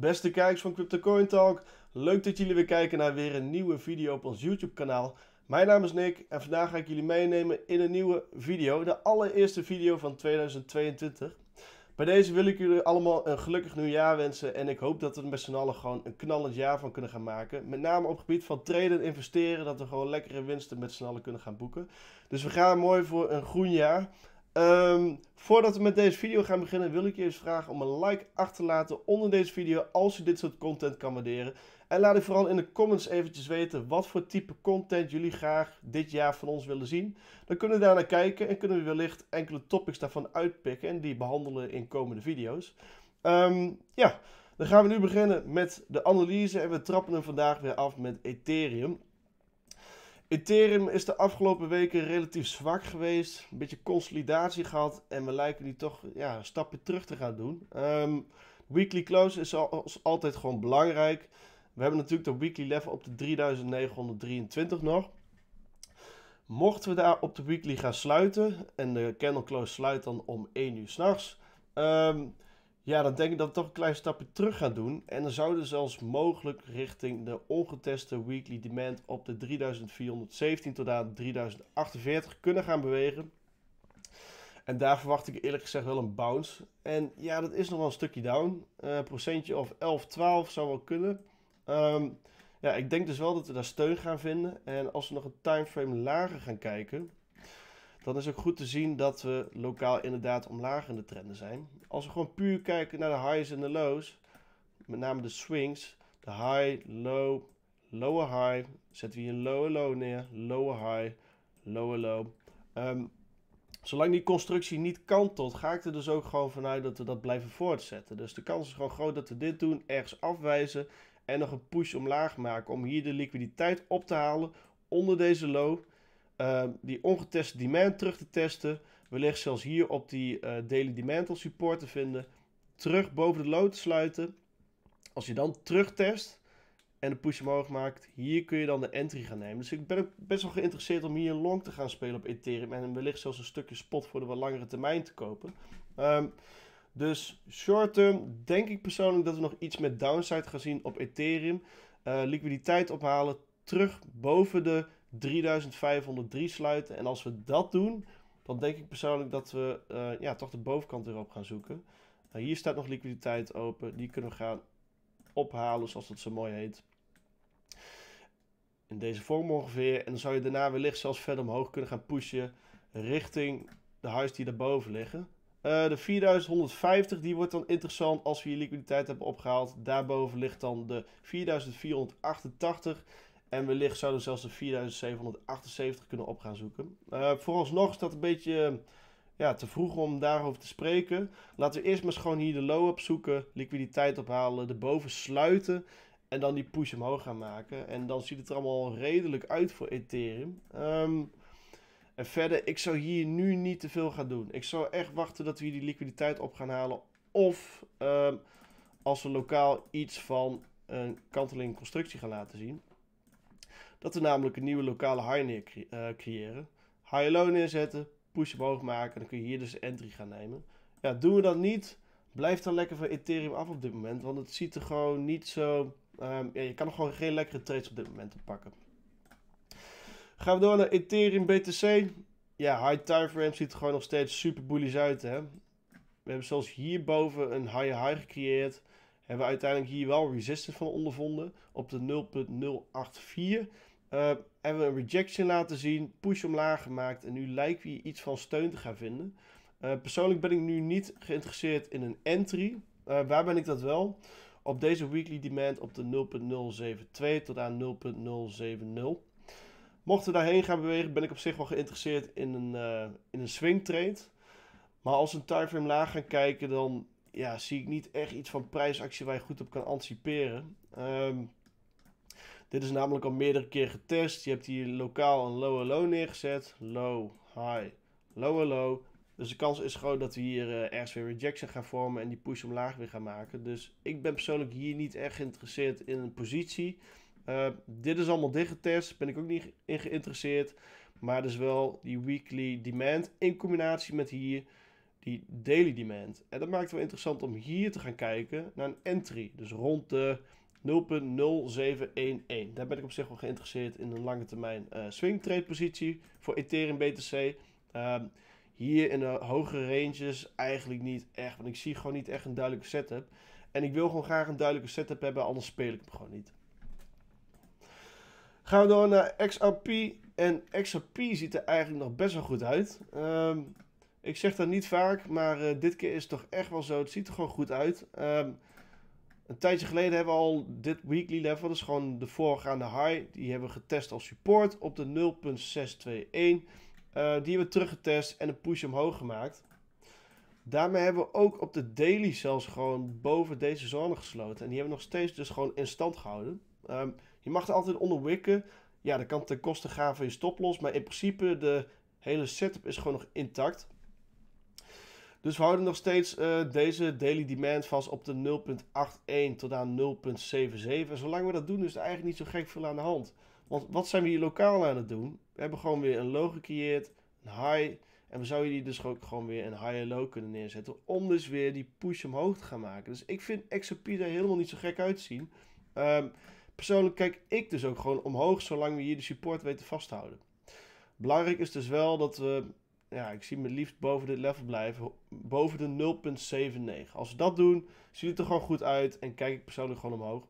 Beste kijkers van Crypto Coin Talk, leuk dat jullie weer kijken naar weer een nieuwe video op ons YouTube kanaal. Mijn naam is Nick en vandaag ga ik jullie meenemen in een nieuwe video, de allereerste video van 2022. Bij deze wil ik jullie allemaal een gelukkig nieuwjaar wensen en ik hoop dat we met z'n allen gewoon een knallend jaar van kunnen gaan maken. Met name op het gebied van traden en investeren, dat we gewoon lekkere winsten met z'n allen kunnen gaan boeken. Dus we gaan mooi voor een groen jaar. Ehm, voordat we met deze video gaan beginnen wil ik je eens vragen om een like achter te laten onder deze video als je dit soort content kan waarderen. En laat ik vooral in de comments eventjes weten wat voor type content jullie graag dit jaar van ons willen zien. Dan kunnen we daar naar kijken en kunnen we wellicht enkele topics daarvan uitpikken en die behandelen in komende video's. Ehm, ja, dan gaan we nu beginnen met de analyse en we trappen hem vandaag weer af met Ethereum. Ethereum is de afgelopen weken relatief zwak geweest. Een beetje consolidatie gehad. En we lijken die toch ja, een stapje terug te gaan doen. Ehm, weekly close is altijd gewoon belangrijk. We hebben natuurlijk de weekly level op de 3923 nog. Mochten we daar op de weekly gaan sluiten. En de candle close sluit dan om 1 uur s'nachts. Um, ja, dan denk ik dat we toch een klein stapje terug gaan doen. En dan zouden we zelfs mogelijk richting de ongeteste weekly demand op de 3417 tot aan 3048 kunnen gaan bewegen. En daar verwacht ik eerlijk gezegd wel een bounce. En ja, dat is nog wel een stukje down. Eh, procentje of 11, 12 zou wel kunnen. Ehm, ja, ik denk dus wel dat we daar steun gaan vinden. En als we nog een timeframe lager gaan kijken, dan is ook goed te zien dat we lokaal inderdaad omlaag in de trenden zijn. Als we gewoon puur kijken naar de highs en de lows, met name de swings, de high, low, lower high, zetten we hier een lower low neer, lower high, lower low. Ehm, zolang die constructie niet kantelt, ga ik er dus ook gewoon vanuit dat we dat blijven voortzetten. Dus de kans is gewoon groot dat we dit doen, ergens afwijzen en nog een push omlaag maken om hier de liquiditeit op te halen onder deze low Ehm, die ongeteste demand terug te testen. Wellicht zelfs hier op die uh, daily demand support te vinden. Terug boven de lood te sluiten. Als je dan terugtest en de push omhoog maakt, hier kun je dan de entry gaan nemen. Dus ik ben ook best wel geïnteresseerd om hier long te gaan spelen op Ethereum. En wellicht zelfs een stukje spot voor de wat langere termijn te kopen. Ehm, dus short term denk ik persoonlijk dat we nog iets met downside gaan zien op Ethereum. Eh, liquiditeit ophalen, terug boven de 3503 sluiten. En als we dat doen, dan denk ik persoonlijk dat we eh, ja, toch de bovenkant erop gaan zoeken. Nou, hier staat nog liquiditeit open. Die kunnen we gaan ophalen, zoals dat zo mooi heet. In deze vorm ongeveer. En dan zou je daarna wellicht zelfs verder omhoog kunnen gaan pushen richting de huis die daarboven liggen. Eh, de 4150 die wordt dan interessant als we je liquiditeit hebben opgehaald. Daarboven ligt dan de 4488. En wellicht zouden we zelfs de 4778 kunnen op gaan zoeken. Uh, eh, vooralsnog is dat een beetje ja, te vroeg om daarover te spreken. Laten we eerst maar gewoon hier de low op zoeken, liquiditeit ophalen, de boven sluiten en dan die push omhoog gaan maken. En dan ziet het er allemaal redelijk uit voor Ethereum. Ehm, en verder, ik zou hier nu niet te veel gaan doen. Ik zou echt wachten dat we hier die liquiditeit op gaan halen. Of ehm, als we lokaal iets van een kanteling constructie gaan laten zien. Dat we namelijk een nieuwe lokale high neer eh, creëren. High low neerzetten, push omhoog maken. En dan kun je hier dus entry gaan nemen. Ja, doen we dat niet, blijf dan lekker van Ethereum af op dit moment. Want het ziet er gewoon niet zo... Ehm, ja, je kan er gewoon geen lekkere trades op dit moment op pakken. Gaan we door naar Ethereum BTC. Ja, high timeframe ziet er gewoon nog steeds super bullish uit. Hè? We hebben zelfs hierboven een high high gecreëerd. Hebben we uiteindelijk hier wel resistance van ondervonden op de 0.084. Uh, hebben we een rejection laten zien, push omlaag gemaakt en nu lijkt wie iets van steun te gaan vinden. Eh, persoonlijk ben ik nu niet geïnteresseerd in een entry. Eh, waar ben ik dat wel? Op deze weekly demand op de 0.072 tot aan 0.070. Mochten we daarheen gaan bewegen, ben ik op zich wel geïnteresseerd in een, in een swing trade. Maar als we een timeframe laag gaan kijken, dan ja, zie ik niet echt iets van prijsactie waar je goed op kan anticiperen. Ehm, dit is namelijk al meerdere keer getest. Je hebt hier lokaal een low en low neergezet. Low, high, low en low. Dus de kans is gewoon dat we hier uh, ergens weer rejection gaan vormen en die push omlaag weer gaan maken. Dus ik ben persoonlijk hier niet echt geïnteresseerd in een positie. Eh, dit is allemaal dichtgetest, ben ik ook niet in geïnteresseerd. Maar dus wel die weekly demand in combinatie met hier die daily demand. En dat maakt wel interessant om hier te gaan kijken naar een entry. Dus rond de 0.0711. Daar ben ik op zich wel geïnteresseerd in een lange termijn uh, eh, swing trade positie voor Ethereum BTC. Ehm, hier in de hogere ranges eigenlijk niet echt, want ik zie gewoon niet echt een duidelijke setup. En ik wil gewoon graag een duidelijke setup hebben, anders speel ik hem gewoon niet. Gaan we door naar XRP. En XRP ziet er eigenlijk nog best wel goed uit. Ehm, ik zeg dat niet vaak, maar eh, dit keer is het toch echt wel zo. Het ziet er gewoon goed uit. Ehm, een tijdje geleden hebben we al dit weekly level, dus gewoon de voorgaande high, die hebben we getest als support op de 0.621. Eh, die hebben we teruggetest en een push omhoog gemaakt. Daarmee hebben we ook op de daily zelfs gewoon boven deze zone gesloten. En die hebben we nog steeds dus gewoon in stand gehouden. Ehm, je mag er altijd onder wikken. Ja, dat kan ten koste gaan van je stoploss. Maar in principe de hele setup is gewoon nog intact. Dus we houden nog steeds eh, deze daily demand vast op de 0.81 tot aan 0.77. En zolang we dat doen is er eigenlijk niet zo gek veel aan de hand. Want wat zijn we hier lokaal aan het doen? We hebben gewoon weer een low gecreëerd, een high. En we zouden hier dus ook gewoon weer een high en low kunnen neerzetten. Om dus weer die push omhoog te gaan maken. Dus ik vind XRP er helemaal niet zo gek uitzien. Um, persoonlijk kijk ik dus ook gewoon omhoog zolang we hier de support weten vasthouden. Belangrijk is dus wel dat we ja, ik zie me liefst boven dit level blijven. Boven de 0.79. Als we dat doen, ziet het er gewoon goed uit. En kijk ik persoonlijk gewoon omhoog.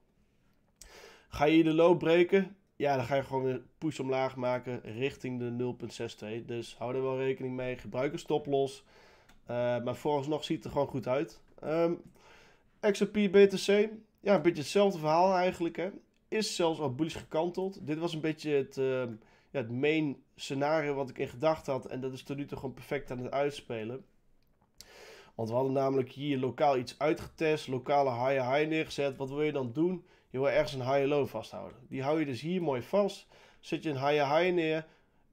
Ga je de loop breken? Ja, dan ga je gewoon een push omlaag maken richting de 0.62. Dus hou er wel rekening mee. Gebruik een stoploss. Uh, eh, maar vooralsnog ziet het er gewoon goed uit. Um, ehm, XRP BTC. Ja, een beetje hetzelfde verhaal eigenlijk. Hè. Is zelfs al bullish gekanteld. Dit was een beetje het... Ehm, ja, het main scenario wat ik in gedachten had. En dat is tot nu toe gewoon perfect aan het uitspelen. Want we hadden namelijk hier lokaal iets uitgetest, lokale high-high neergezet. Wat wil je dan doen? Je wil ergens een high-low vasthouden. Die hou je dus hier mooi vast. Zet je een high-high neer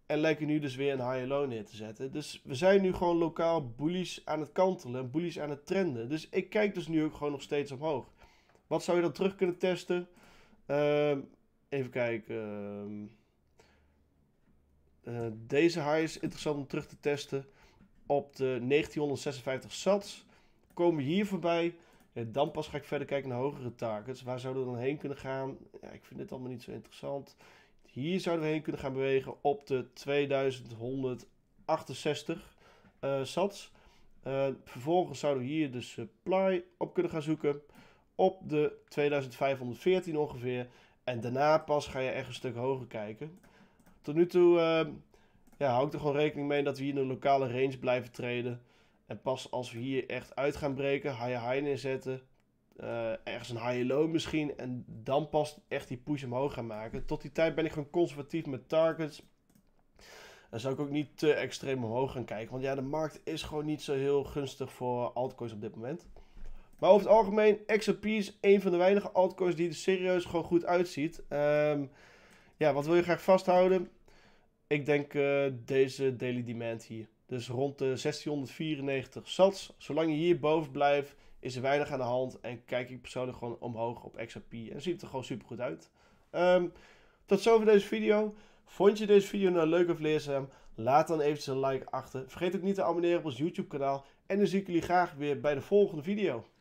en lijken nu dus weer een high-low neer te zetten. Dus we zijn nu gewoon lokaal bullies aan het kantelen en bullies aan het trenden. Dus ik kijk dus nu ook gewoon nog steeds omhoog. Wat zou je dan terug kunnen testen? Ehm, even kijken. Ehm, eh, deze haai is interessant om terug te testen. Op de 1956 sats komen hier voorbij. En dan pas ga ik verder kijken naar hogere targets. Waar zouden we dan heen kunnen gaan? Ja, ik vind dit allemaal niet zo interessant. Hier zouden we heen kunnen gaan bewegen op de 2168 uh, eh, sats. Eh, vervolgens zouden we hier de supply op kunnen gaan zoeken. Op de 2514 ongeveer. En daarna pas ga je echt een stuk hoger kijken tot nu toe uh, ja, hou ik er gewoon rekening mee dat we hier in de lokale range blijven treden. En pas als we hier echt uit gaan breken, high-high neerzetten, eh, ergens een high-low misschien. En dan pas echt die push omhoog gaan maken. Tot die tijd ben ik gewoon conservatief met targets. Dan zou ik ook niet te extreem omhoog gaan kijken. Want ja, de markt is gewoon niet zo heel gunstig voor altcoins op dit moment. Maar over het algemeen, XRP is een van de weinige altcoins die er serieus gewoon goed uitziet. Um, ja, wat wil je graag vasthouden? Ik denk eh, deze daily demand hier. Dus rond de 1694 sats. Zolang je hier boven blijft, is er weinig aan de hand. En kijk ik persoonlijk gewoon omhoog op XRP. En ziet het er gewoon super goed uit. Um, tot zover deze video. Vond je deze video nou leuk of leerzaam? Laat dan eventjes een like achter. Vergeet ook niet te abonneren op ons YouTube kanaal. En dan zie ik jullie graag weer bij de volgende video.